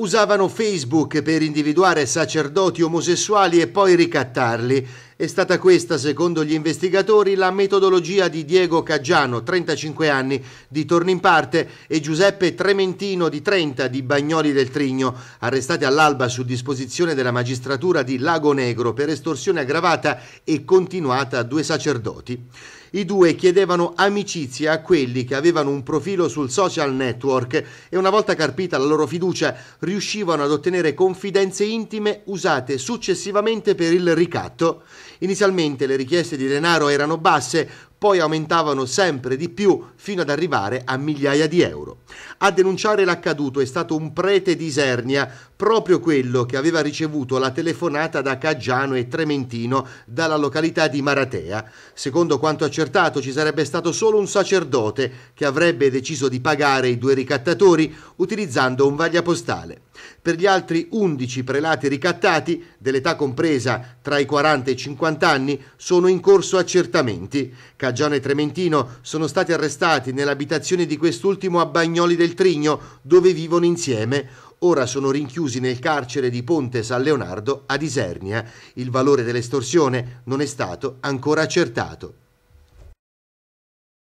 usavano Facebook per individuare sacerdoti omosessuali e poi ricattarli è stata questa, secondo gli investigatori, la metodologia di Diego Caggiano, 35 anni, di in Parte, e Giuseppe Trementino, di 30, di Bagnoli del Trigno, arrestati all'alba su disposizione della magistratura di Lago Negro per estorsione aggravata e continuata a due sacerdoti. I due chiedevano amicizia a quelli che avevano un profilo sul social network e una volta carpita la loro fiducia riuscivano ad ottenere confidenze intime usate successivamente per il ricatto. Inizialmente le richieste di denaro erano basse, poi aumentavano sempre di più fino ad arrivare a migliaia di euro. A denunciare l'accaduto è stato un prete di Isernia, proprio quello che aveva ricevuto la telefonata da Caggiano e Trementino dalla località di Maratea. Secondo quanto accertato ci sarebbe stato solo un sacerdote che avrebbe deciso di pagare i due ricattatori utilizzando un vaglia postale. Per gli altri 11 prelati ricattati, dell'età compresa tra i 40 e i 50 anni, sono in corso accertamenti. Caggiano e Trementino sono stati arrestati nell'abitazione di quest'ultimo a Bagnoli del Trigno, dove vivono insieme ora sono rinchiusi nel carcere di Ponte San Leonardo a Isernia. Il valore dell'estorsione non è stato ancora accertato.